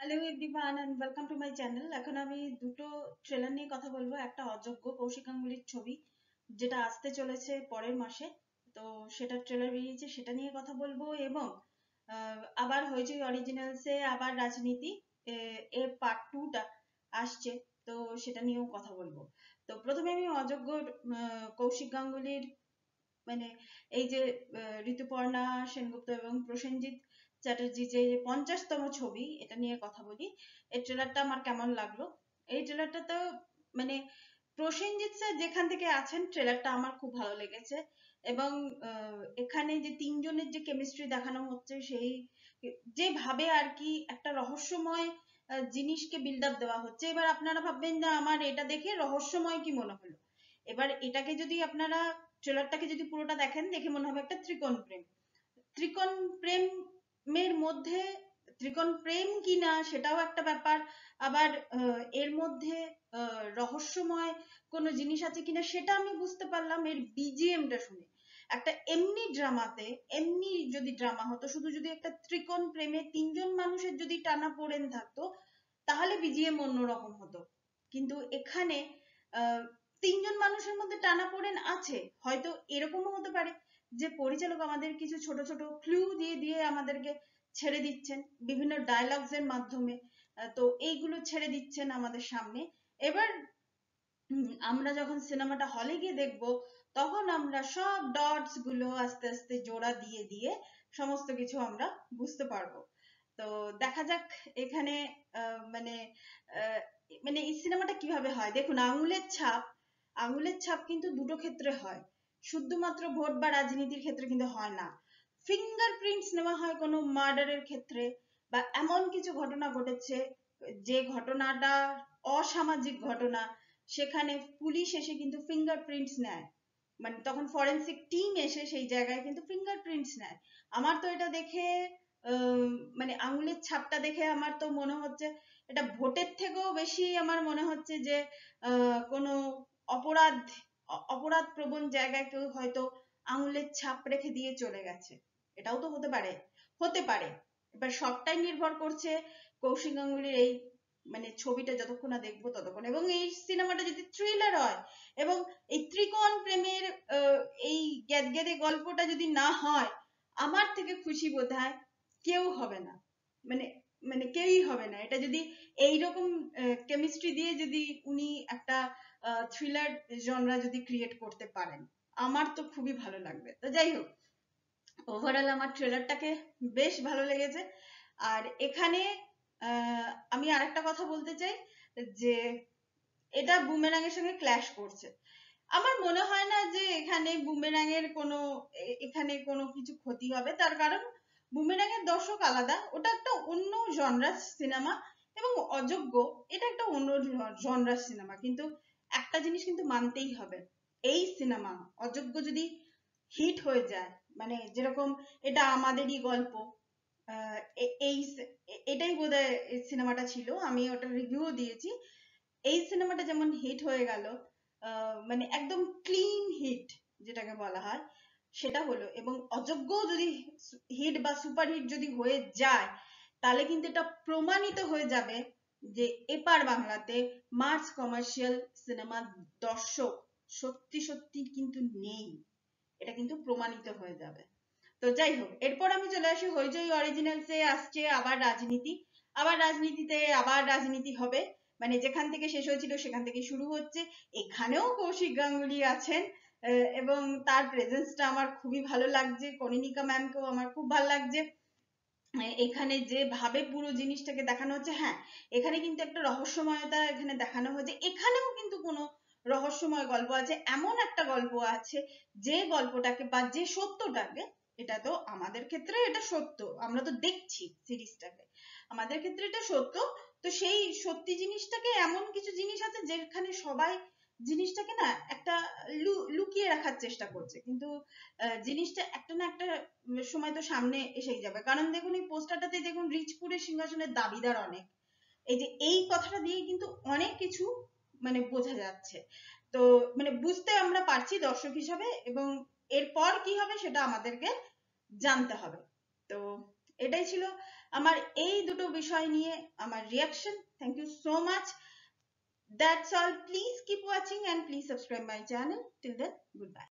Hello everyone and welcome to my channel এখন আমি দুটো ট্রেলার নিয়ে কথা বলবো একটা অযোগ্য কৌশিক গাঙ্গুলির ছবি যেটা আসতে চলেছে পরের মাসে তো সেটা ট্রেলার বেরিয়েছে সেটা নিয়ে কথা বলবো এবং আবার হইচই অরিজিনালসে আবার রাজনীতি এ পার্ট টুটা আসছে তো সেটা নিয়েও কথা বলবো তো প্রথমে আমি অযোগ্য কৌশিক গাঙ্গুলির মানে এই যে ঋতুপর্ণা সেনগুপ্ত এবং প্রসেনজিৎ চ্যাটার্জি যে পঞ্চাশতম ছবি এটা নিয়ে কথা বলি এই ট্রেলারটা আমার কেমন লাগলো এই ট্রেলারটা তো মানে প্রসেনজিৎ স্যার যেখান থেকে আছেন ট্রেলারটা আমার খুব ভালো লেগেছে এবং এখানে যে তিনজনের যে কেমিস্ট্রি দেখানো হচ্ছে সেই যেভাবে আর কি একটা রহস্যময় জিনিসকে বিল্ড আপ দেওয়া হচ্ছে এবার আপনারা ভাববেন যে আমার এটা দেখে রহস্যময় কি মনে হলো এবার এটাকে যদি আপনারা ট্রেলারটাকে যদি পুরোটা দেখেন দেখে মনে হবে একটা ত্রিকোণ প্রেম ত্রিকোণ প্রেম প্রেমের মধ্যে ত্রিকোণ প্রেম কিনা সেটাও একটা ব্যাপার আবার এর মধ্যে রহস্যময় কোন জিনিস আছে কিনা সেটা আমি বুঝতে পারলাম এর বিজিএমটা শুনে একটা এমনি ড্রামাতে এমনি যদি ড্রামা হতো শুধু যদি একটা ত্রিকোণ প্রেমে তিনজন মানুষের যদি টানা পড়েন থাকতো তাহলে বিজিএম অন্যরকম হতো কিন্তু এখানে তিনজন মানুষের মধ্যে টানা পড়েন আছে হয়তো এরকমও হতে পারে যে পরিচালক আমাদের কিছু ছোট ছোট ক্লু দিয়ে দিয়ে আমাদেরকে ছেড়ে দিচ্ছেন বিভিন্ন ডায়লগস এর মাধ্যমে তো এইগুলো ছেড়ে দিচ্ছেন আমাদের সামনে এবার আমরা যখন সিনেমাটা হলে গিয়ে দেখব তখন আমরা সব ডটস গুলো আস্তে আস্তে জোড়া দিয়ে দিয়ে সমস্ত কিছু আমরা বুঝতে পারবো তো দেখা যাক এখানে মানে মানে এই সিনেমাটা কিভাবে হয় দেখুন আঙুলের ছাপ আঙুলের ছাপ কিন্তু দুটো ক্ষেত্রে হয় শুধুমাত্র ভোট বা রাজনীতির ক্ষেত্রে কিন্তু হয় না ফিঙ্গারপ্রিন্টস নেওয়া হয় কোনো মার্ডারের ক্ষেত্রে বা এমন কিছু ঘটনা ঘটেছে যে ঘটনাটা অসামাজিক ঘটনা সেখানে পুলিশ এসে কিন্তু ফিঙ্গারপ্রিন্টস নেয় মানে তখন ফরেন্সিক টিম এসে সেই জায়গায় কিন্তু ফিঙ্গারপ্রিন্টস নেয় আমার তো এটা দেখে মানে আঙুলের ছাপটা দেখে আমার তো মনে হচ্ছে এটা ভোটের থেকেও বেশি আমার মনে হচ্ছে যে কোনো অপরাধ অপরাধ প্রবণ জায়গায় কেউ হয়তো আঙুলের ছাপ রেখে দিয়ে চলে গেছে এটাও তো হতে পারে হতে পারে এবার সবটাই নির্ভর করছে কৌশিক গাঙ্গুলির এই মানে ছবিটা যতক্ষণ না দেখবো ততক্ষণ এবং এই সিনেমাটা যদি থ্রিলার হয় এবং এই ত্রিকোণ প্রেমের এই গ্যাদগ্যাদে গল্পটা যদি না হয় আমার থেকে খুশি বোধ কেউ হবে না মানে মানে কেউই হবে না এটা যদি এইরকম কেমিস্ট্রি দিয়ে যদি উনি একটা থ্রিলার জনরা যদি ক্রিয়েট করতে পারেন আমার তো খুবই ভালো লাগবে তো যাই হোক ওভারঅল আমার থ্রিলারটাকে বেশ ভালো লেগেছে আর এখানে আহ আমি আরেকটা কথা বলতে চাই যে এটা বুমেরাং এর সঙ্গে ক্ল্যাশ করছে আমার মনে হয় না যে এখানে বুমেরাং এর কোনো এখানে কোনো কিছু ক্ষতি হবে তার কারণ বুমেরাঙের দর্শক আলাদা ওটা একটা অন্য জনরার সিনেমা এবং অযোগ্য এটা একটা অন্য জনরার সিনেমা কিন্তু একটা জিনিস কিন্তু মানতেই হবে এই সিনেমা অযোগ্য যদি হিট হয়ে যায় মানে যেরকম এটা আমাদেরই গল্প এই এটাই বোধ হয় সিনেমাটা ছিল আমি ওটা রিভিউ দিয়েছি এই সিনেমাটা যেমন হিট হয়ে গেল মানে একদম ক্লিন হিট যেটাকে বলা হয় সেটা হলো এবং অযোগ্য যদি হিট বা সুপারহিট যদি হয়ে যায় তাহলে কিন্তু এটা প্রমাণিত হয়ে যাবে যে এপার বাংলাতে মার্চ কমার্শিয়াল সিনেমার দর্শক সত্যি সত্যি কিন্তু নেই এটা কিন্তু প্রমাণিত হয়ে যাবে তো যাই হোক এরপর আমি চলে আসি হইচই অরিজিনালসে আসছে আবার রাজনীতি আবার রাজনীতিতে আবার রাজনীতি হবে মানে যেখান থেকে শেষ হয়েছিল সেখান থেকে শুরু হচ্ছে এখানেও কৌশিক গাঙ্গুলি আছেন এবং তার presence টা আমার খুবই ভালো লাগছে কনীনিকা ma'am কেও আমার খুব ভালো লাগছে এখানে যে ভাবে পুরো জিনিসটাকে দেখানো হচ্ছে হ্যাঁ এখানে কিন্তু একটা রহস্যময়তা এখানে দেখানো হয়েছে এখানেও কিন্তু কোনো রহস্যময় গল্প আছে এমন একটা গল্প আছে যে গল্পটাকে বা যে সত্যটাকে এটা তো আমাদের ক্ষেত্রে এটা সত্য আমরা তো দেখছি সিরিজটাকে আমাদের ক্ষেত্রে এটা সত্য তো সেই সত্যি জিনিসটাকে এমন কিছু জিনিস আছে যেখানে সবাই জিনিসটাকে না একটা লু লুকিয়ে রাখার চেষ্টা করছে কিন্তু জিনিসটা একটা না একটা সময় তো সামনে এসেই যাবে কারণ দেখুন এই পোস্টারটাতে দেখুন রিচপুরের সিংহাসনের দাবিদার অনেক এই যে এই কথাটা দিয়ে কিন্তু অনেক কিছু মানে বোঝা যাচ্ছে তো মানে বুঝতে আমরা পারছি দর্শক হিসাবে এবং এরপর কি হবে সেটা আমাদেরকে জানতে হবে তো এটাই ছিল আমার এই দুটো বিষয় নিয়ে আমার reaction thank you so much That's all. Please keep watching and please subscribe my channel. Till then, goodbye.